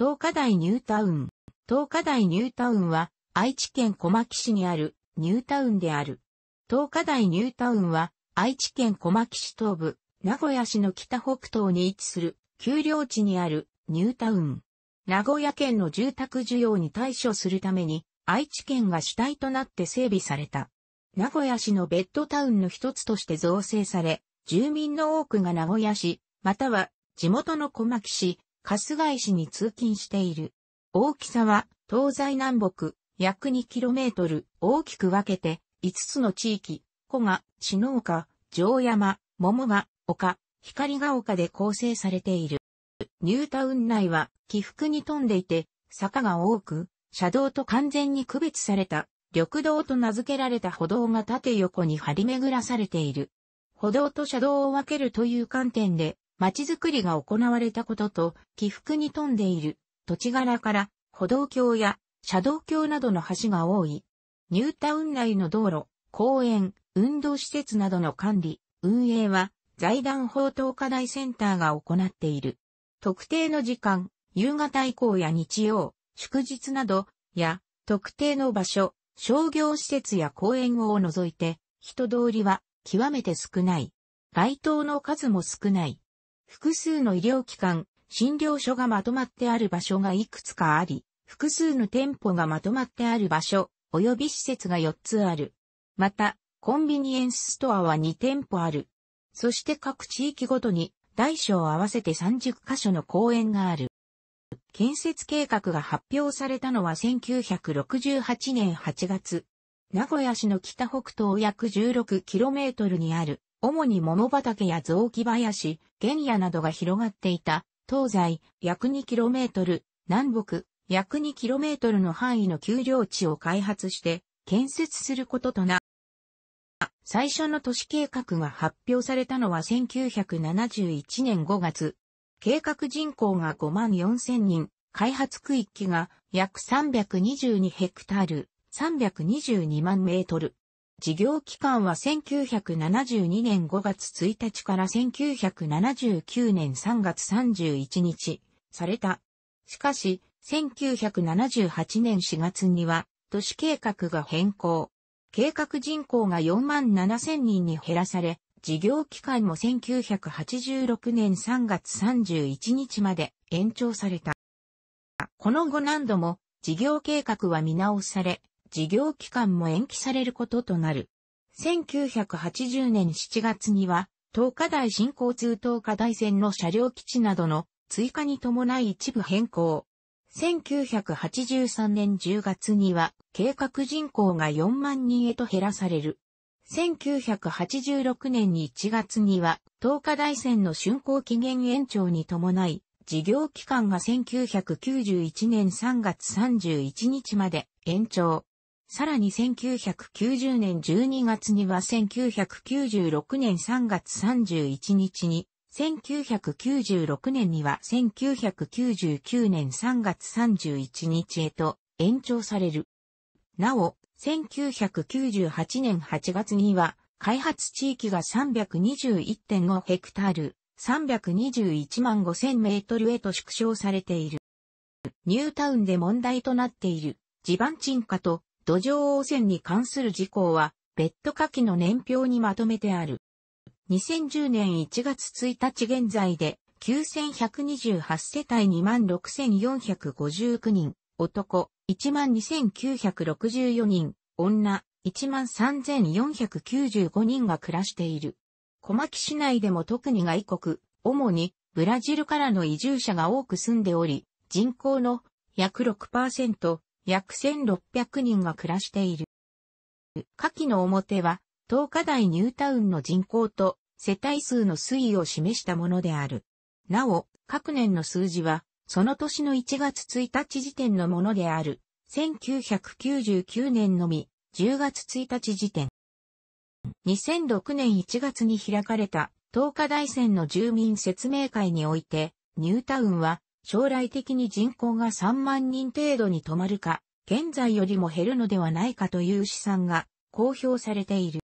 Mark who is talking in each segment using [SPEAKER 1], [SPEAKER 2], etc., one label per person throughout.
[SPEAKER 1] 東華大ニュータウン。東華大ニュータウンは、愛知県小牧市にあるニュータウンである。東華大ニュータウンは、愛知県小牧市東部、名古屋市の北北東に位置する、丘陵地にあるニュータウン。名古屋県の住宅需要に対処するために、愛知県が主体となって整備された。名古屋市のベッドタウンの一つとして造成され、住民の多くが名古屋市、または地元の小牧市、春日井市に通勤している。大きさは、東西南北、約 2km 大きく分けて、5つの地域、古賀、篠岡、城山、桃が、丘、光が丘で構成されている。ニュータウン内は起伏に富んでいて、坂が多く、車道と完全に区別された、緑道と名付けられた歩道が縦横に張り巡らされている。歩道と車道を分けるという観点で、街づくりが行われたことと、起伏に富んでいる土地柄から歩道橋や車道橋などの橋が多い。ニュータウン内の道路、公園、運動施設などの管理、運営は財団法統課題センターが行っている。特定の時間、夕方以降や日曜、祝日など、や、特定の場所、商業施設や公園を除いて、人通りは極めて少ない。街灯の数も少ない。複数の医療機関、診療所がまとまってある場所がいくつかあり、複数の店舗がまとまってある場所、及び施設が4つある。また、コンビニエンスストアは2店舗ある。そして各地域ごとに、大小合わせて30カ所の公園がある。建設計画が発表されたのは1968年8月。名古屋市の北北東約 16km にある主に桃畑や雑木林、原野などが広がっていた、東西約 2km、南北約 2km の範囲の丘陵地を開発して建設することとな。最初の都市計画が発表されたのは1971年5月。計画人口が5万4000人、開発区域が約322ヘクタール、322万メートル。事業期間は1972年5月1日から1979年3月31日、された。しかし、1978年4月には、都市計画が変更。計画人口が4万7000人に減らされ、事業期間も1986年3月31日まで延長された。この後何度も事業計画は見直され、事業期間も延期されることとなる。1980年7月には、東華大新交通東華大線の車両基地などの追加に伴い一部変更。1983年10月には計画人口が4万人へと減らされる。1986年1月には東華大線の竣工期限延長に伴い事業期間が1991年3月31日まで延長。さらに1990年12月には1996年3月31日に、1996年には1999年3月31日へと延長される。なお、1998年8月には、開発地域が321.5ヘクタール、321万5000メートルへと縮小されている。ニュータウンで問題となっている地盤沈下と土壌汚染に関する事項は、別途下記の年表にまとめてある。2010年1月1日現在で、9128世帯26459人、男12964人、女13495人が暮らしている。小牧市内でも特に外国、主にブラジルからの移住者が多く住んでおり、人口の約6%、約1600人が暮らしている。下記の表は、東華大ニュータウンの人口と世帯数の推移を示したものである。なお、各年の数字は、その年の1月1日時点のものである。1999年のみ、10月1日時点。2006年1月に開かれた、東華大戦の住民説明会において、ニュータウンは、将来的に人口が3万人程度に止まるか、現在よりも減るのではないかという試算が公表されている。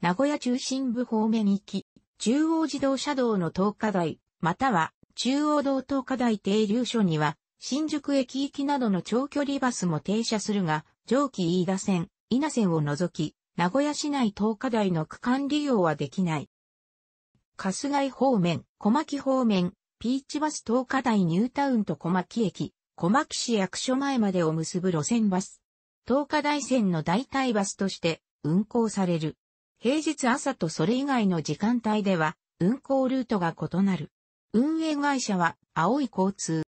[SPEAKER 1] 名古屋中心部方面行き、中央自動車道の東下台、または中央道東下台停留所には、新宿駅行きなどの長距離バスも停車するが、上記飯田線、稲線を除き、名古屋市内東下台の区間利用はできない。春日井方面、小牧方面、ピーチバス東下台ニュータウンと小牧駅、小牧市役所前までを結ぶ路線バス。東下台線の代替バスとして運行される。平日朝とそれ以外の時間帯では運行ルートが異なる。運営会社は青い交通。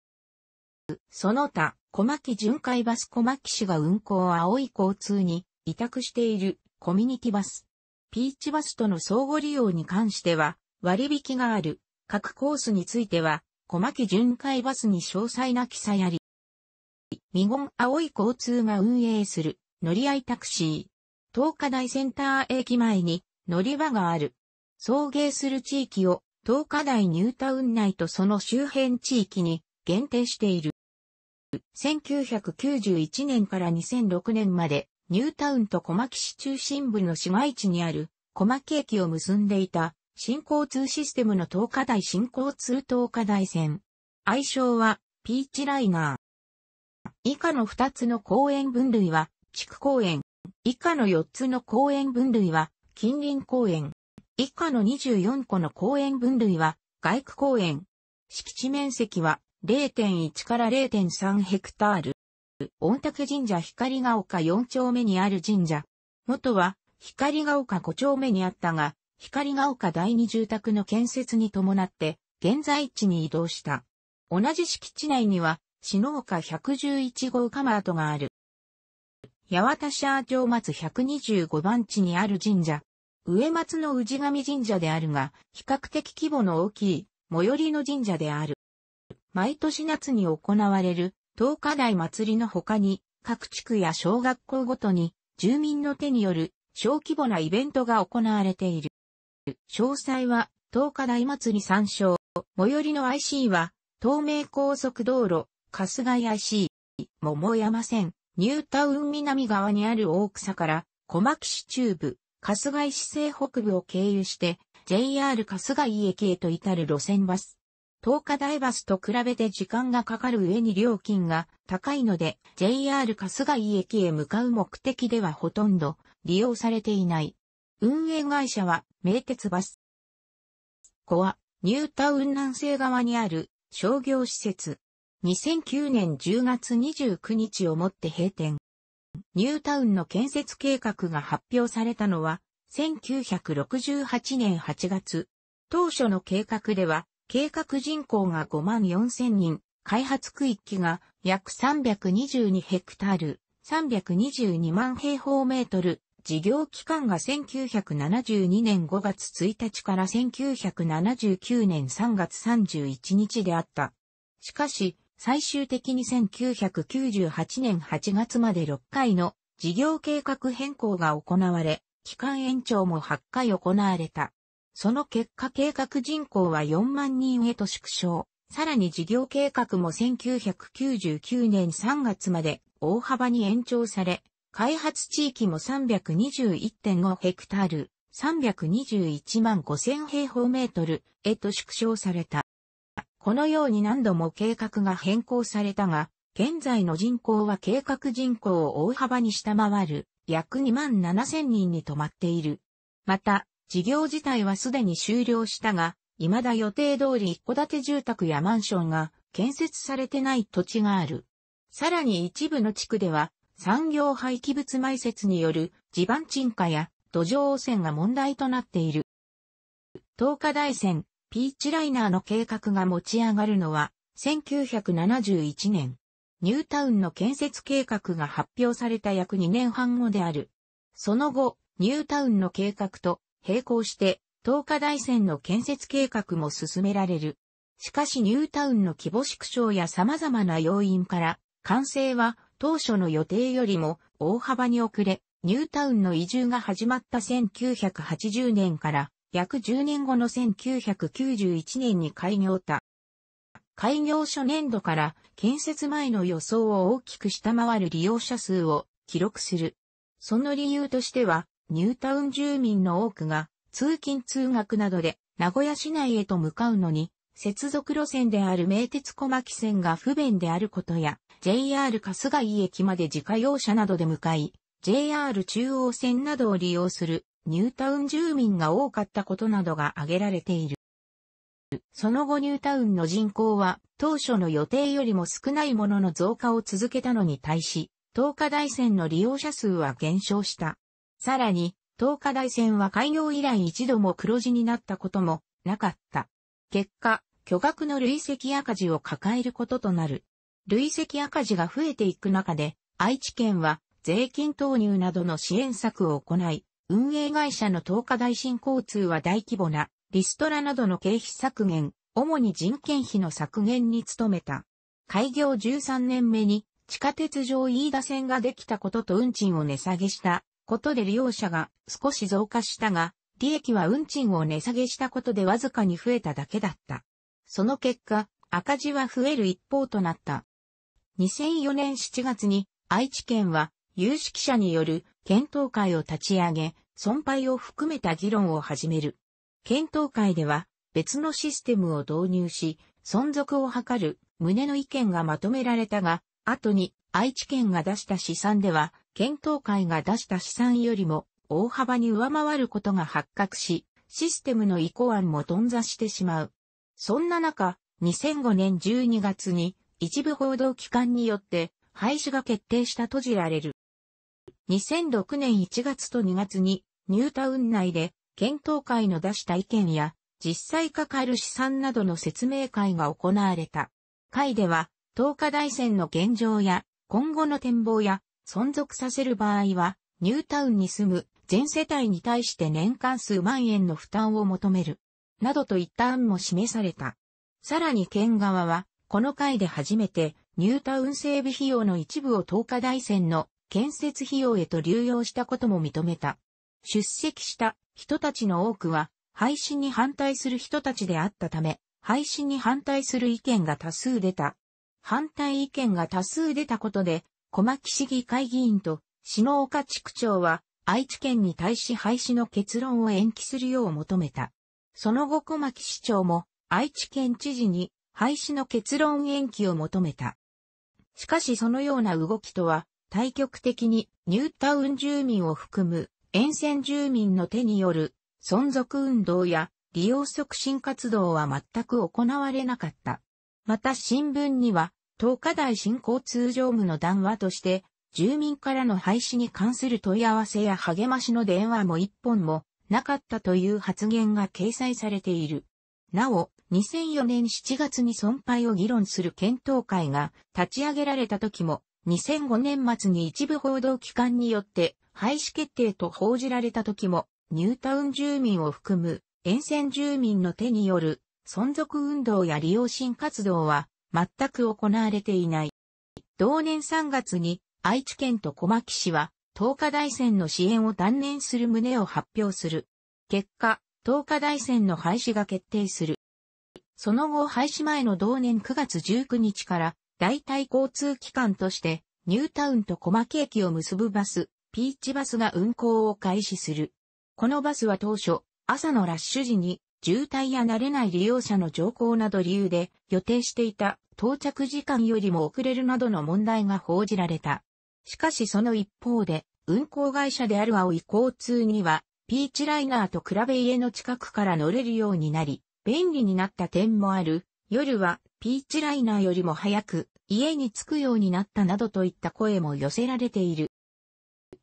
[SPEAKER 1] その他、小牧巡回バス小牧市が運行青い交通に委託しているコミュニティバス。ピーチバスとの相互利用に関しては割引がある各コースについては、小牧巡回バスに詳細な記載あり。未言青い交通が運営する乗り合いタクシー。東華大センター駅前に乗り場がある。送迎する地域を東華大ニュータウン内とその周辺地域に限定している。1991年から2006年までニュータウンと小牧市中心部の市街地にある小牧駅を結んでいた新交通システムの東下大新交通東下大線。愛称は、ピーチライナー。以下の2つの公園分類は、地区公園。以下の4つの公園分類は、近隣公園。以下の24個の公園分類は、外区公園。敷地面積は0.1から0.3ヘクタール。御嶽神社光が丘4丁目にある神社。元は光が丘5丁目にあったが、光が丘第二住宅の建設に伴って、現在地に移動した。同じ敷地内には、篠岡111号釜跡がある。八幡社城松125番地にある神社。上松の氏神神社であるが、比較的規模の大きい、最寄りの神社である。毎年夏に行われる、東華大祭りの他に、各地区や小学校ごとに、住民の手による、小規模なイベントが行われている。詳細は東0日祭り参照。最寄りの IC は、東名高速道路、春日井 IC、桃山線、ニュータウン南側にある大草から、小牧市中部、春日井市西北部を経由して、JR 春日井駅へと至る路線バス。東華大バスと比べて時間がかかる上に料金が高いので、JR 春日井駅へ向かう目的ではほとんど利用されていない。運営会社は名鉄バス。コはニュータウン南西側にある商業施設。2009年10月29日をもって閉店。ニュータウンの建設計画が発表されたのは1968年8月。当初の計画では計画人口が5万4千人、開発区域が約322ヘクタール、322万平方メートル事業期間が1972年5月1日から1979年3月31日であった。しかし、最終的に1998年8月まで6回の事業計画変更が行われ、期間延長も8回行われた。その結果計画人口は4万人へと縮小。さらに事業計画も1999年3月まで大幅に延長され、開発地域も321.5ヘクタール、321万5000平方メートルへと縮小された。このように何度も計画が変更されたが、現在の人口は計画人口を大幅に下回る約2万7000人に止まっている。また、事業自体はすでに終了したが、未だ予定通り一戸建て住宅やマンションが建設されてない土地がある。さらに一部の地区では産業廃棄物埋設による地盤沈下や土壌汚染が問題となっている。東海大線、ピーチライナーの計画が持ち上がるのは、1971年、ニュータウンの建設計画が発表された約2年半後である。その後、ニュータウンの計画と並行して、東海大線の建設計画も進められる。しかしニュータウンの規模縮小や様々な要因から、完成は当初の予定よりも大幅に遅れ、ニュータウンの移住が始まった1980年から約10年後の1991年に開業た。開業初年度から建設前の予想を大きく下回る利用者数を記録する。その理由としては、ニュータウン住民の多くが通勤通学などで名古屋市内へと向かうのに接続路線である名鉄小牧線が不便であることや、JR 春日井駅まで自家用車などで向かい、JR 中央線などを利用するニュータウン住民が多かったことなどが挙げられている。その後ニュータウンの人口は当初の予定よりも少ないものの増加を続けたのに対し、東海大線の利用者数は減少した。さらに、東海大線は開業以来一度も黒字になったこともなかった。結果、巨額の累積赤字を抱えることとなる。累積赤字が増えていく中で、愛知県は税金投入などの支援策を行い、運営会社の東海大新交通は大規模なリストラなどの経費削減、主に人件費の削減に努めた。開業13年目に地下鉄上飯田線ができたことと運賃を値下げしたことで利用者が少し増加したが、利益は運賃を値下げしたことでわずかに増えただけだった。その結果、赤字は増える一方となった。2004年7月に愛知県は有識者による検討会を立ち上げ、損廃を含めた議論を始める。検討会では別のシステムを導入し、存続を図る旨の意見がまとめられたが、後に愛知県が出した試算では、検討会が出した試算よりも大幅に上回ることが発覚し、システムの移行案も頓挫してしまう。そんな中、2005年12月に一部報道機関によって廃止が決定したとじられる。2006年1月と2月にニュータウン内で検討会の出した意見や実際かかる試算などの説明会が行われた。会では、東下大戦の現状や今後の展望や存続させる場合はニュータウンに住む全世帯に対して年間数万円の負担を求める、などといった案も示された。さらに県側は、この回で初めて、ニュータウン整備費用の一部を東下大線の建設費用へと流用したことも認めた。出席した人たちの多くは、廃止に反対する人たちであったため、廃止に反対する意見が多数出た。反対意見が多数出たことで、小牧市議会議員と篠岡地区長は愛知県に対し廃止の結論を延期するよう求めた。その後小牧市長も愛知県知事に廃止の結論延期を求めた。しかしそのような動きとは対極的にニュータウン住民を含む沿線住民の手による存続運動や利用促進活動は全く行われなかった。また新聞には、東華大新交通常務の談話として、住民からの廃止に関する問い合わせや励ましの電話も一本もなかったという発言が掲載されている。なお、2004年7月に損廃を議論する検討会が立ち上げられた時も、2005年末に一部報道機関によって廃止決定と報じられた時も、ニュータウン住民を含む沿線住民の手による存続運動や利用新活動は全く行われていない。同年3月に愛知県と小牧市は、東華大戦の支援を断念する旨を発表する。結果、東華大戦の廃止が決定する。その後廃止前の同年9月19日から、代替交通機関として、ニュータウンと小牧駅を結ぶバス、ピーチバスが運行を開始する。このバスは当初、朝のラッシュ時に、渋滞や慣れない利用者の乗降など理由で、予定していた到着時間よりも遅れるなどの問題が報じられた。しかしその一方で、運行会社である青い交通には、ピーチライナーと比べ家の近くから乗れるようになり、便利になった点もある。夜はピーチライナーよりも早く家に着くようになったなどといった声も寄せられている。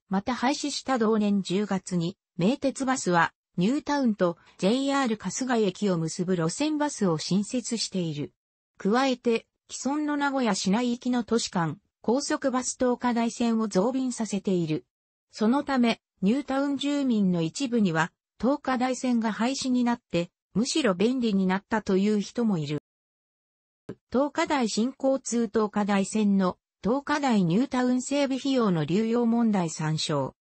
[SPEAKER 1] また廃止した同年10月に、名鉄バスはニュータウンと JR 春日駅を結ぶ路線バスを新設している。加えて、既存の名古屋市内行きの都市間、高速バス東下台線を増便させている。そのため、ニュータウン住民の一部には、東下台線が廃止になって、むしろ便利になったという人もいる。東下大新交通東下大線の東下大ニュータウン整備費用の流用問題参照。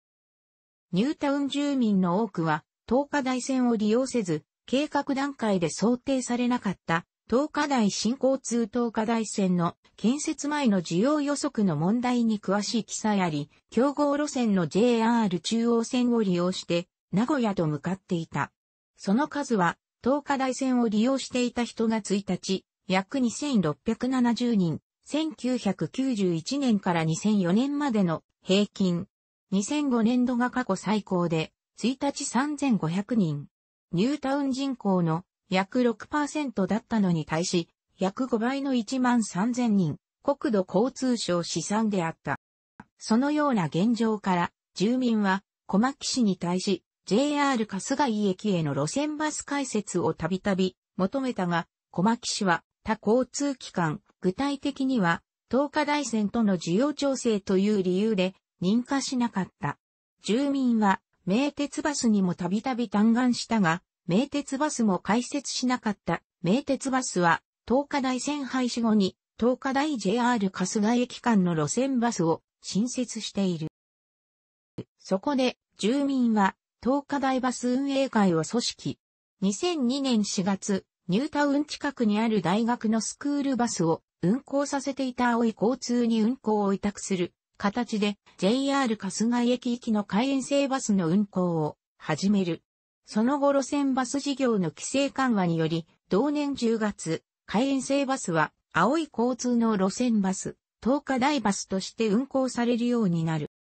[SPEAKER 1] ニュータウン住民の多くは東下大線を利用せず、計画段階で想定されなかった東海大新交通東海大線の建設前の需要予測の問題に詳しい記載あり、競合路線の JR 中央線を利用して、名古屋と向かっていた。その数は、東海大線を利用していた人が1日、約2670人、1991年から2004年までの平均。2005年度が過去最高で、1日3500人。ニュータウン人口の約6%だったのに対し、約5倍の1万3000人、国土交通省試算であった。そのような現状から、住民は、小牧市に対し、JR 春日井駅への路線バス開設をたびたび求めたが、小牧市は他交通機関、具体的には、東海大線との需要調整という理由で認可しなかった。住民は、名鉄バスにもたびたび嘆願したが、名鉄バスも開設しなかった。名鉄バスは、東海大線廃止後に、東海大 JR 春日駅間の路線バスを新設している。そこで、住民は、東海大バス運営会を組織。2002年4月、ニュータウン近くにある大学のスクールバスを運行させていた青い交通に運行を委託する形で JR 春日駅行きの海沿線バスの運行を始める。その後路線バス事業の規制緩和により、同年10月、海沿制バスは、青い交通の路線バス、東華大バスとして運行されるようになる。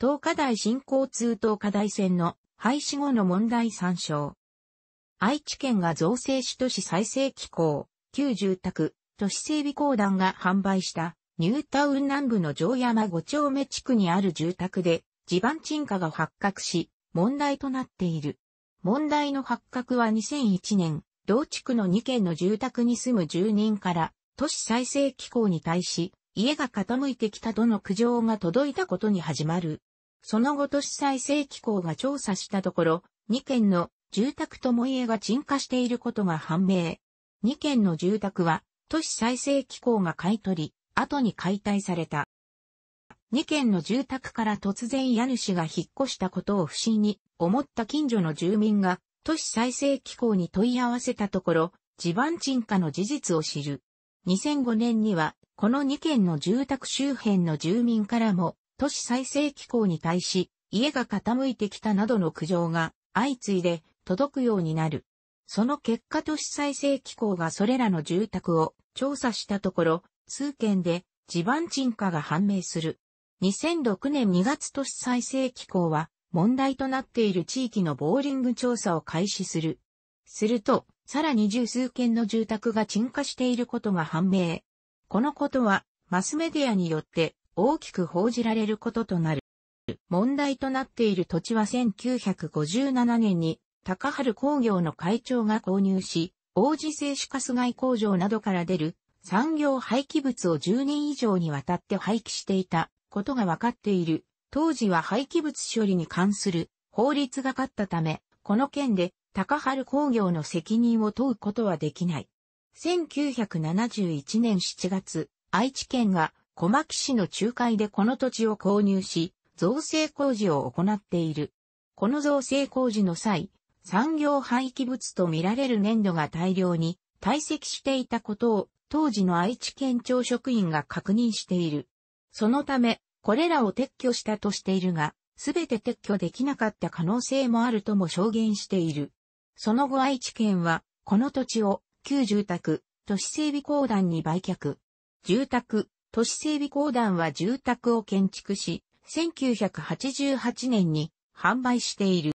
[SPEAKER 1] 東華大新交通東華大線の廃止後の問題参照。愛知県が造成市都市再生機構、旧住宅、都市整備公団が販売したニュータウン南部の城山5丁目地区にある住宅で地盤沈下が発覚し、問題となっている。問題の発覚は2001年、同地区の2軒の住宅に住む住人から、都市再生機構に対し、家が傾いてきたとの苦情が届いたことに始まる。その後都市再生機構が調査したところ、2軒の住宅とも家が沈下していることが判明。2軒の住宅は、都市再生機構が買い取り、後に解体された。2軒の住宅から突然家主が引っ越したことを不審に思った近所の住民が都市再生機構に問い合わせたところ、地盤沈下の事実を知る。2005年には、この2軒の住宅周辺の住民からも、都市再生機構に対し、家が傾いてきたなどの苦情が相次いで届くようになる。その結果都市再生機構がそれらの住宅を調査したところ、数件で地盤沈下が判明する。2006年2月都市再生機構は問題となっている地域のボーリング調査を開始する。すると、さらに十数件の住宅が沈下していることが判明。このことは、マスメディアによって大きく報じられることとなる。問題となっている土地は1957年に高春工業の会長が購入し、王子製紙カス外工場などから出る産業廃棄物を10年以上にわたって廃棄していたことが分かっている。当時は廃棄物処理に関する法律がかったため、この件で高春工業の責任を問うことはできない。1971年7月、愛知県が小牧市の仲介でこの土地を購入し、造成工事を行っている。この造成工事の際、産業廃棄物と見られる粘土が大量に堆積していたことを当時の愛知県庁職員が確認している。そのため、これらを撤去したとしているが、すべて撤去できなかった可能性もあるとも証言している。その後愛知県は、この土地を、旧住宅、都市整備公団に売却。住宅、都市整備公団は住宅を建築し、1988年に販売している。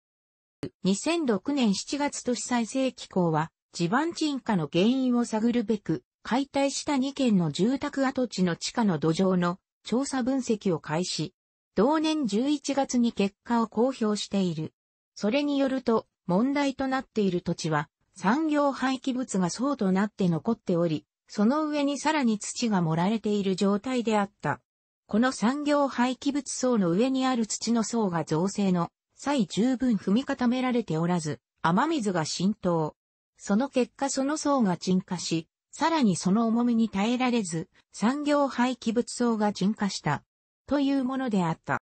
[SPEAKER 1] 2006年7月都市再生機構は、地盤沈下の原因を探るべく、解体した2件の住宅跡地の地下の土壌の調査分析を開始。同年11月に結果を公表している。それによると、問題となっている土地は、産業廃棄物が層となって残っており、その上にさらに土が盛られている状態であった。この産業廃棄物層の上にある土の層が造成の際十分踏み固められておらず、雨水が浸透。その結果その層が沈下し、さらにその重みに耐えられず、産業廃棄物層が沈下した。というものであった。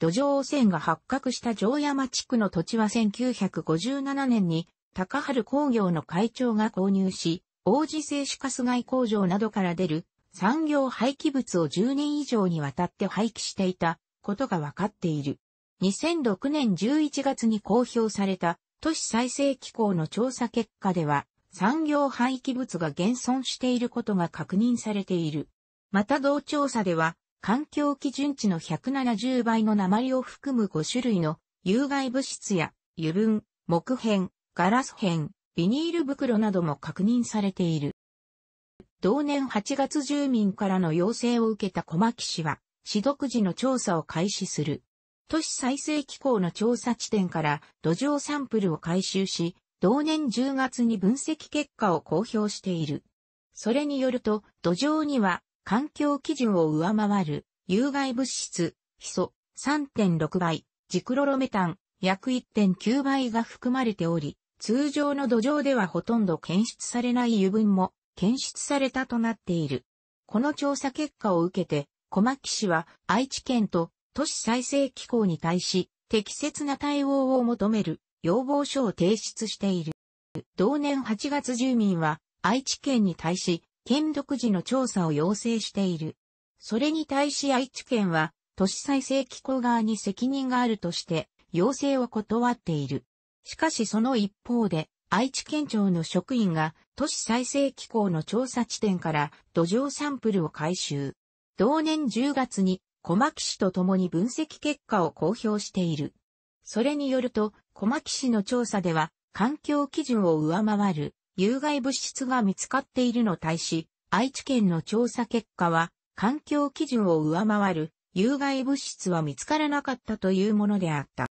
[SPEAKER 1] 土壌汚染が発覚した城山地区の土地は1957年に高春工業の会長が購入し、王子製紙カス外工場などから出る産業廃棄物を10年以上にわたって廃棄していたことが分かっている。2006年11月に公表された都市再生機構の調査結果では、産業廃棄物が現存していることが確認されている。また同調査では、環境基準値の170倍の鉛を含む5種類の有害物質や油分、木片、ガラス片、ビニール袋なども確認されている。同年8月住民からの要請を受けた小牧市は、市独自の調査を開始する。都市再生機構の調査地点から土壌サンプルを回収し、同年10月に分析結果を公表している。それによると、土壌には環境基準を上回る有害物質、ヒ素3.6倍、ジクロロメタン約1.9倍が含まれており、通常の土壌ではほとんど検出されない油分も検出されたとなっている。この調査結果を受けて、小牧市は愛知県と都市再生機構に対し適切な対応を求める要望書を提出している。同年8月住民は愛知県に対し、県独自の調査を要請している。それに対し愛知県は、都市再生機構側に責任があるとして、要請を断っている。しかしその一方で、愛知県庁の職員が都市再生機構の調査地点から土壌サンプルを回収。同年10月に小牧市と共に分析結果を公表している。それによると、小牧市の調査では、環境基準を上回る有害物質が見つかっているの対し、愛知県の調査結果は、環境基準を上回る有害物質は見つからなかったというものであった。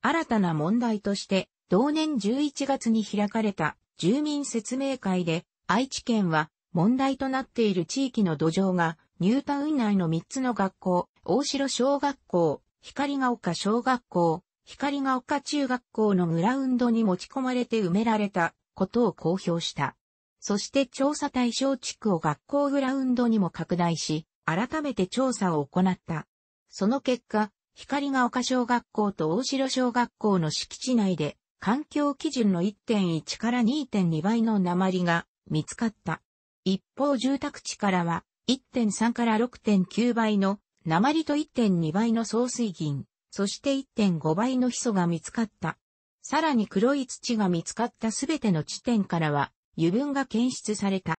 [SPEAKER 1] 新たな問題として、同年11月に開かれた住民説明会で、愛知県は問題となっている地域の土壌が、ニュータウン内の3つの学校、大城小学校、光が丘小学校、光が丘中学校のグラウンドに持ち込まれて埋められたことを公表した。そして調査対象地区を学校グラウンドにも拡大し、改めて調査を行った。その結果、光が丘小学校と大城小学校の敷地内で、環境基準の1.1から2.2倍の鉛が見つかった。一方住宅地からは1.3から6.9倍の鉛と1.2倍の総水銀、そして1.5倍のヒ素が見つかった。さらに黒い土が見つかったすべての地点からは油分が検出された。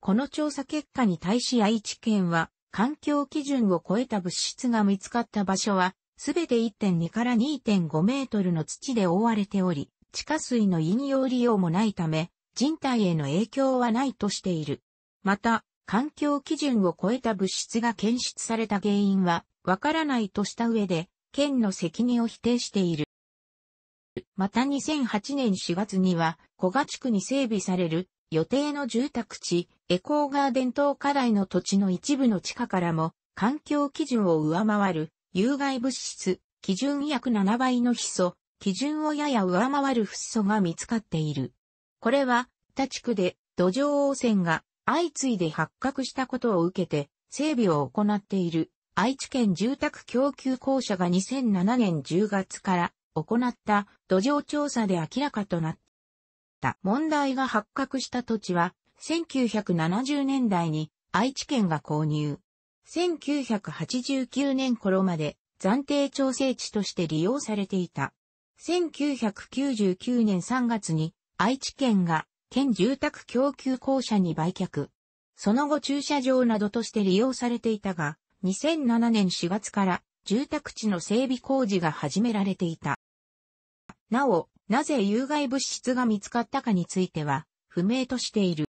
[SPEAKER 1] この調査結果に対し愛知県は環境基準を超えた物質が見つかった場所はすべて1.2から2.5メートルの土で覆われており、地下水の飲用利用もないため、人体への影響はないとしている。また、環境基準を超えた物質が検出された原因はわからないとした上で、県の責任を否定している。また2008年4月には、小賀地区に整備される予定の住宅地、エコーガーデン課題の土地の一部の地下からも、環境基準を上回る有害物質、基準約7倍のヒ素、基準をやや上回るフッ素が見つかっている。これは、他地区で土壌汚染が相次いで発覚したことを受けて、整備を行っている愛知県住宅供給公社が2007年10月から行った土壌調査で明らかとなった。問題が発覚した土地は、1970年代に愛知県が購入。1989年頃まで暫定調整地として利用されていた。1999年3月に愛知県が県住宅供給公社に売却。その後駐車場などとして利用されていたが、2007年4月から住宅地の整備工事が始められていた。なお、なぜ有害物質が見つかったかについては、不明としている。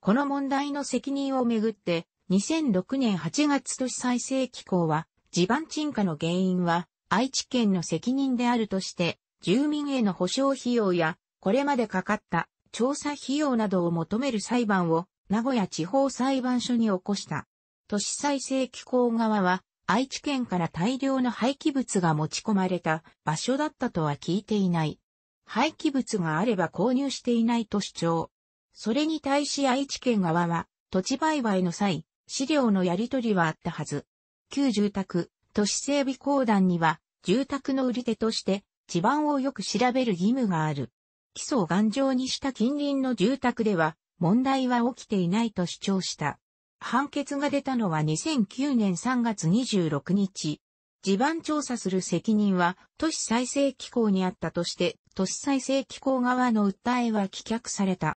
[SPEAKER 1] この問題の責任をめぐって、2006年8月都市再生機構は、地盤沈下の原因は、愛知県の責任であるとして、住民への保障費用や、これまでかかった調査費用などを求める裁判を、名古屋地方裁判所に起こした。都市再生機構側は、愛知県から大量の廃棄物が持ち込まれた場所だったとは聞いていない。廃棄物があれば購入していないと主張。それに対し愛知県側は、土地売買の際、資料のやり取りはあったはず。旧住宅、都市整備公団には、住宅の売り手として、地盤をよく調べる義務がある。基礎を頑丈にした近隣の住宅では、問題は起きていないと主張した。判決が出たのは2009年3月26日。地盤調査する責任は都市再生機構にあったとして、都市再生機構側の訴えは棄却された。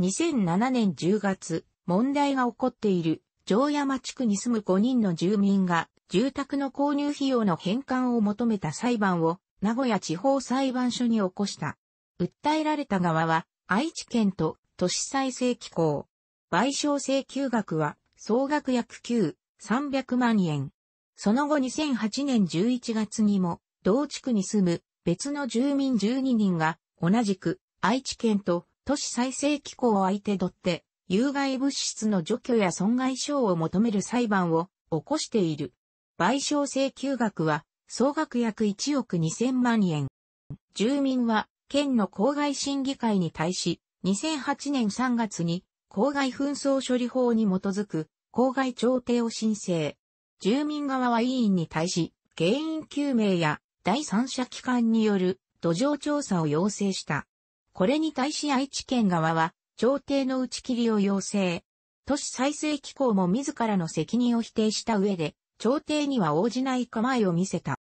[SPEAKER 1] 2007年10月、問題が起こっている城山地区に住む5人の住民が住宅の購入費用の返還を求めた裁判を名古屋地方裁判所に起こした。訴えられた側は愛知県と都市再生機構、賠償請求額は総額約9、300万円。その後2008年11月にも、同地区に住む別の住民12人が、同じく愛知県と都市再生機構を相手取って、有害物質の除去や損害償を求める裁判を起こしている。賠償請求額は総額約1億2000万円。住民は県の公害審議会に対し、2008年3月に公害紛争処理法に基づく公害調停を申請。住民側は委員に対し、原因究明や第三者機関による土壌調査を要請した。これに対し愛知県側は、調停の打ち切りを要請。都市再生機構も自らの責任を否定した上で、調停には応じない構えを見せた。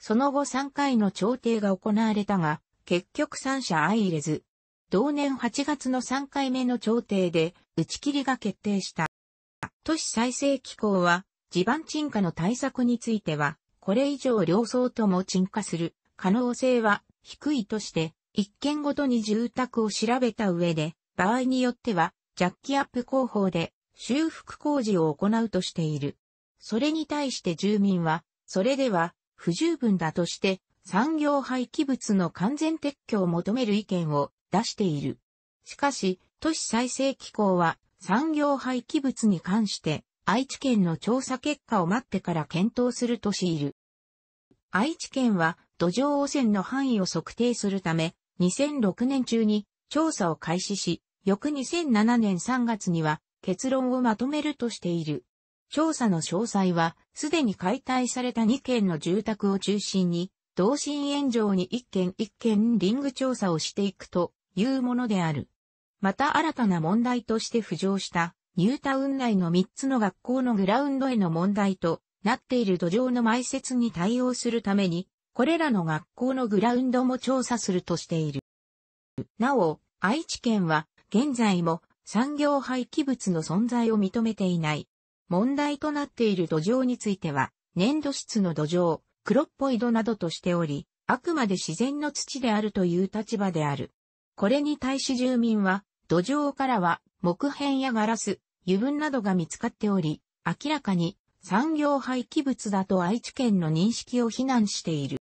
[SPEAKER 1] その後3回の調停が行われたが、結局3社相入れず、同年8月の3回目の調停で打ち切りが決定した。都市再生機構は地盤沈下の対策については、これ以上両層とも沈下する可能性は低いとして、一軒ごとに住宅を調べた上で、場合によっては、ジャッキアップ工法で修復工事を行うとしている。それに対して住民は、それでは不十分だとして、産業廃棄物の完全撤去を求める意見を出している。しかし、都市再生機構は産業廃棄物に関して愛知県の調査結果を待ってから検討するとしいる。愛知県は土壌汚染の範囲を測定するため、2006年中に調査を開始し、翌2007年3月には結論をまとめるとしている。調査の詳細は、すでに解体された2軒の住宅を中心に、同心円状に1軒1軒リング調査をしていくというものである。また新たな問題として浮上した、ニュータウン内の3つの学校のグラウンドへの問題となっている土壌の埋設に対応するために、これらの学校のグラウンドも調査するとしている。なお、愛知県は現在も産業廃棄物の存在を認めていない。問題となっている土壌については、粘土質の土壌、黒っぽい土などとしており、あくまで自然の土であるという立場である。これに対し住民は、土壌からは木片やガラス、油分などが見つかっており、明らかに産業廃棄物だと愛知県の認識を非難している。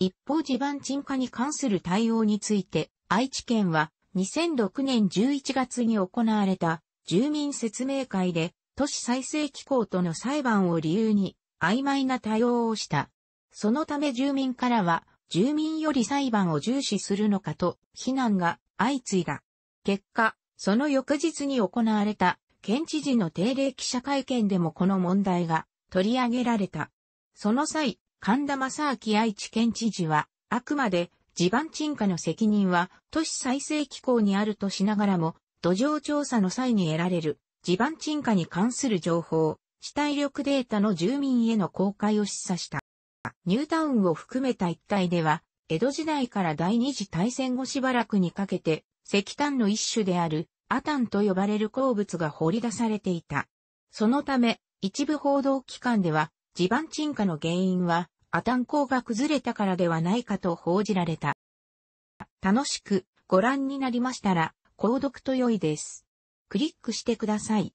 [SPEAKER 1] 一方地盤沈下に関する対応について、愛知県は2006年11月に行われた住民説明会で都市再生機構との裁判を理由に曖昧な対応をした。そのため住民からは住民より裁判を重視するのかと非難が相次いだ。結果、その翌日に行われた県知事の定例記者会見でもこの問題が取り上げられた。その際、神田正明愛知県知事は、あくまで地盤沈下の責任は都市再生機構にあるとしながらも、土壌調査の際に得られる地盤沈下に関する情報、地体力データの住民への公開を示唆した。ニュータウンを含めた一帯では、江戸時代から第二次大戦後しばらくにかけて、石炭の一種である、アタンと呼ばれる鉱物が掘り出されていた。そのため、一部報道機関では、地盤沈下の原因は、アタン鉱が崩れたからではないかと報じられた。楽しくご覧になりましたら、購読と良いです。クリックしてください。